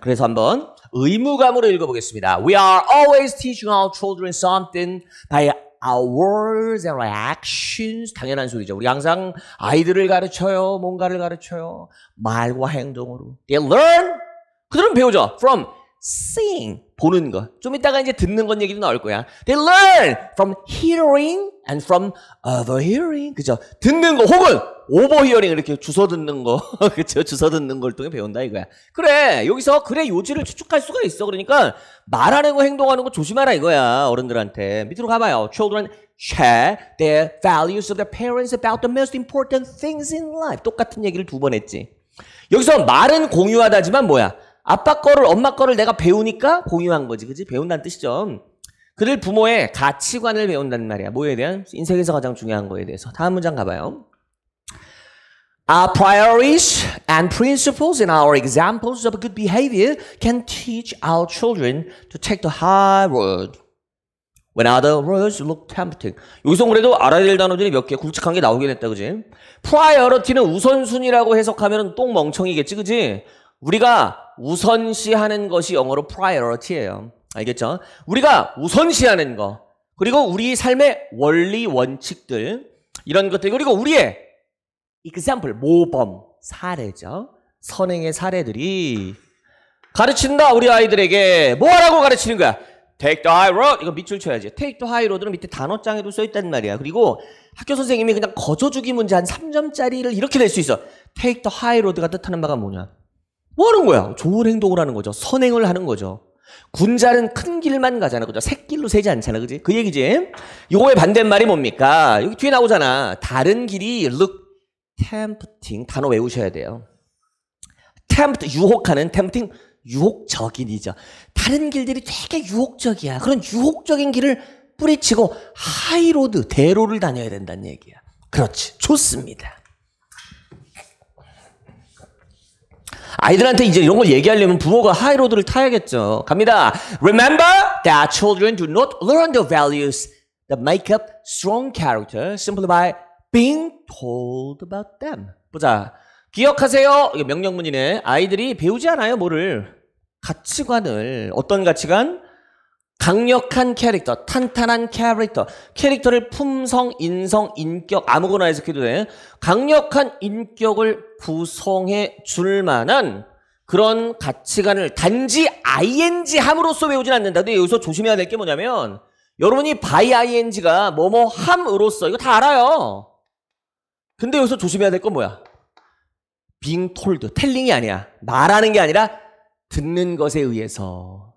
그래서 한번 의무감으로 읽어보겠습니다. We are always teaching our children something by our words and our actions. 당연한 소리죠. 우리 항상 아이들을 가르쳐요. 뭔가를 가르쳐요. 말과 행동으로. They learn. 그들은 배우죠. From seeing 보는 것. 좀 이따가 이제 듣는 건 얘기도 나올 거야. They learn from hearing and from overhearing. 그죠? 듣는 거 혹은 overhearing 이렇게 주워 듣는 거. 그죠? 주워 듣는 걸 통해 배운다 이거야. 그래. 여기서 글의 요지를 추측할 수가 있어. 그러니까 말하는 거 행동하는 거 조심하라 이거야. 어른들한테. 밑으로 가 봐요. Children share their values of their parents about the most important things in life. 똑같은 얘기를 두 번 했지. 여기서 말은 공유하다지만 뭐야? 아빠 거를 엄마 거를 내가 배우니까 공유한 거지. 그지? 배운다는 뜻이죠. 그를 부모의 가치관을 배운다는 말이야. 뭐에 대한? 인생에서 가장 중요한 거에 대해서. 다음 문장 가봐요. Our priorities and principles and our examples of good behavior can teach our children to take the high road. When other roads look tempting. 여기서 그래도 알아야 될 단어들이 몇 개 굵직한 게 나오게 됐다, 그지? priority는 우선순위라고 해석하면 똥 멍청이겠지, 그지? 우리가 우선시하는 것이 영어로 priority예요. 알겠죠? 우리가 우선시하는 거 그리고 우리 삶의 원리 원칙들 이런 것들 그리고 우리의 example 모범 사례죠. 선행의 사례들이 가르친다 우리 아이들에게 뭐하라고 가르치는 거야? Take the high road 이거 밑줄 쳐야지. Take the high road는 밑에 단어장에도 써있단 말이야. 그리고 학교 선생님이 그냥 거저주기 문제 한 3점짜리를 이렇게 낼 수 있어. Take the high road가 뜻하는 바가 뭐냐? 뭐 하는 거야? 좋은 행동을 하는 거죠. 선행을 하는 거죠. 군자는 큰 길만 가잖아. 그죠? 새길로 세지 않잖아. 그지? 그 얘기지. 요거의 반대말이 뭡니까? 여기 뒤에 나오잖아. 다른 길이 look tempting. 단어 외우셔야 돼요. tempt, 유혹하는 tempting, 유혹적인이죠. 다른 길들이 되게 유혹적이야. 그런 유혹적인 길을 뿌리치고 하이로드, 대로를 다녀야 된다는 얘기야. 그렇지. 좋습니다. 아이들한테 이제 이런 걸 얘기하려면 부모가 하이로드를 타야겠죠. 갑니다. Remember that children do not learn the values that make up strong character simply by being told about them. 보자. 기억하세요. 이게 명령문이네. 아이들이 배우지 않아요, 뭐를. 가치관을. 어떤 가치관? 강력한 캐릭터, 탄탄한 캐릭터, 캐릭터를 품성, 인성, 인격 아무거나 해석해도 돼. 는 강력한 인격을 구성해 줄 만한 그런 가치관을 단지 ing 함으로써 외우진 않는다. 근데 여기서 조심해야 될 게 뭐냐면 여러분이 by ing가 뭐뭐 함으로써 이거 다 알아요. 근데 여기서 조심해야 될 건 뭐야? being told, 텔링이 아니야. 말하는 게 아니라 듣는 것에 의해서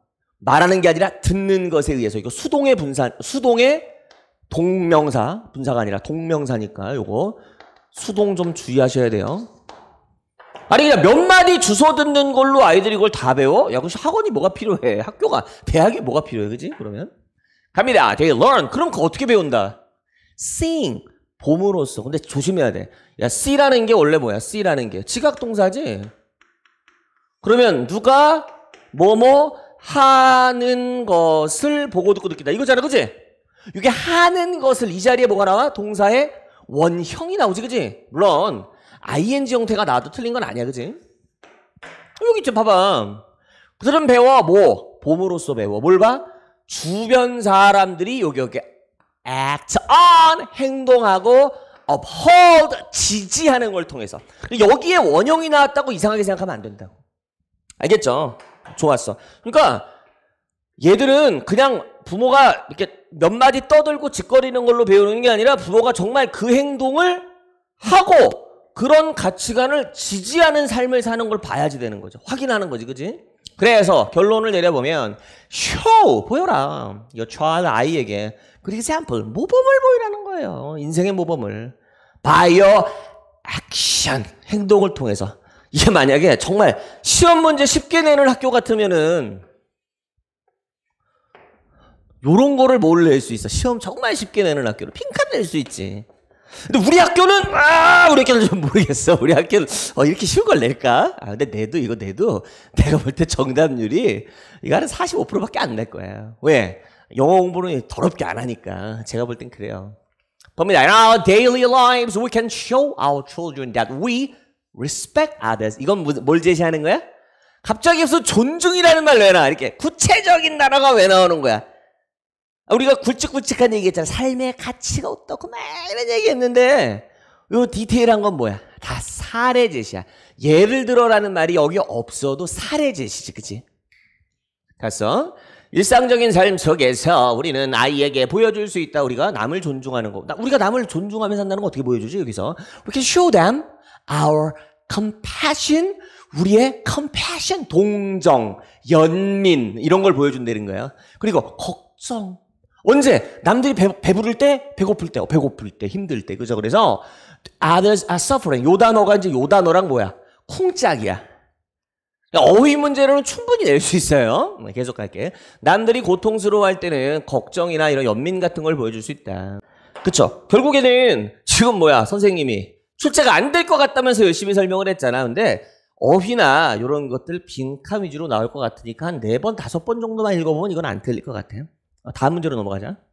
말하는 게 아니라 듣는 것에 의해서 이거 수동의 분산 수동의 동명사 분사가 아니라 동명사니까 요거 수동 좀 주의하셔야 돼요. 아니 그냥 몇 마디 주소 듣는 걸로 아이들이 이걸 다 배워? 야, 그 학원이 뭐가 필요해? 학교가 대학이 뭐가 필요해? 그지 그러면 갑니다. they learn. 그럼 그 어떻게 배운다? sing 봄으로써. 근데 조심해야 돼. 야, c라는 게 원래 뭐야? c라는 게 지각 동사지. 그러면 누가 뭐뭐 하는 것을 보고 듣고 느낀다. 이거잖아, 그지? 이게 하는 것을 이 자리에 뭐가 나와? 동사의 원형이 나오지, 그지? 물론 ing 형태가 나와도 틀린 건 아니야, 그지? 여기 있죠, 봐봐. 그들은 배워 뭐 봄으로써 배워 뭘 봐? 주변 사람들이 여기 여기 act on 행동하고 uphold 지지하는 걸 통해서 여기에 원형이 나왔다고 이상하게 생각하면 안 된다고 알겠죠? 좋았어. 그러니까 얘들은 그냥 부모가 이렇게 몇 마디 떠들고 짓거리는 걸로 배우는 게 아니라 부모가 정말 그 행동을 하고 그런 가치관을 지지하는 삶을 사는 걸 봐야지 되는 거죠. 확인하는 거지, 그지? 그래서 결론을 내려보면 쇼 보여라. 이 child 아이에게 그리고 example 모범을 보이라는 거예요. 인생의 모범을 by your action 행동을 통해서 이게 만약에 정말 시험 문제 쉽게 내는 학교 같으면은 요런 거를 뭘 낼 수 있어. 시험 정말 쉽게 내는 학교로 핑카 낼수 있지. 근데 우리 학교는 아 우리 학교는 좀 모르겠어. 우리 학교는 어, 이렇게 쉬운 걸 낼까? 아 근데 내도 이거 내도 내가 볼 때 정답률이 이거 는 45%밖에 안 낼거예요 왜? 영어 공부는 더럽게 안 하니까 제가 볼 땐 그래요. 봅니다. In our daily lives, we can show our children that we respect others. 이건 뭘 제시하는 거야? 갑자기 무슨 존중이라는 말 왜 나와? 이렇게 구체적인 단어가 왜 나오는 거야? 우리가 굵직굵직한 얘기 했잖아. 삶의 가치가 어떻고 막 이런 얘기 했는데 요 디테일한 건 뭐야? 다 사례 제시야. 예를 들어라는 말이 여기 없어도 사례 제시지, 그치? 갔어? 일상적인 삶 속에서 우리는 아이에게 보여줄 수 있다. 우리가 남을 존중하는 거. 우리가 남을 존중하며 산다는 거 어떻게 보여주지, 여기서? We can show them our compassion, 우리의 compassion, 동정, 연민, 이런 걸 보여준다는 거예요. 그리고 걱정. 언제? 남들이 배, 부를때 배고플 때, 배고플 때, 힘들 때. 그죠? 그래서 others are suffering. 요 단어가 이제 요 단어랑 뭐야? 콩짝이야. 어휘 문제로는 충분히 낼 수 있어요. 네, 계속 갈게 남들이 고통스러워할 때는 걱정이나 이런 연민 같은 걸 보여줄 수 있다. 그쵸? 결국에는 지금 뭐야? 선생님이 출제가 안 될 것 같다면서 열심히 설명을 했잖아. 근데 어휘나 이런 것들 빈칸 위주로 나올 것 같으니까 한 네 번, 다섯 번 정도만 읽어보면 이건 안 틀릴 것 같아요. 어, 다음 문제로 넘어가자.